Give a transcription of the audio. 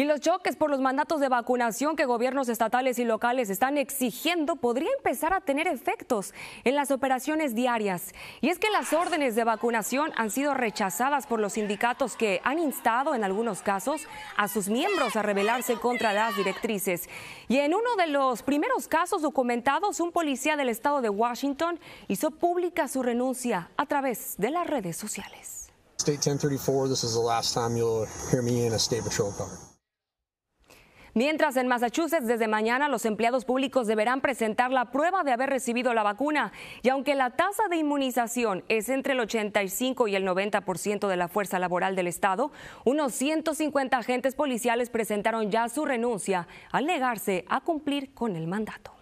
Y los choques por los mandatos de vacunación que gobiernos estatales y locales están exigiendo podría empezar a tener efectos en las operaciones diarias. Y es que las órdenes de vacunación han sido rechazadas por los sindicatos que han instado en algunos casos a sus miembros a rebelarse contra las directrices. Y en uno de los primeros casos documentados, un policía del estado de Washington hizo pública su renuncia a través de las redes sociales. Mientras en Massachusetts, desde mañana los empleados públicos deberán presentar la prueba de haber recibido la vacuna. Y aunque la tasa de inmunización es entre el 85 y el 90% de la fuerza laboral del Estado, unos 150 agentes policiales presentaron ya su renuncia al negarse a cumplir con el mandato.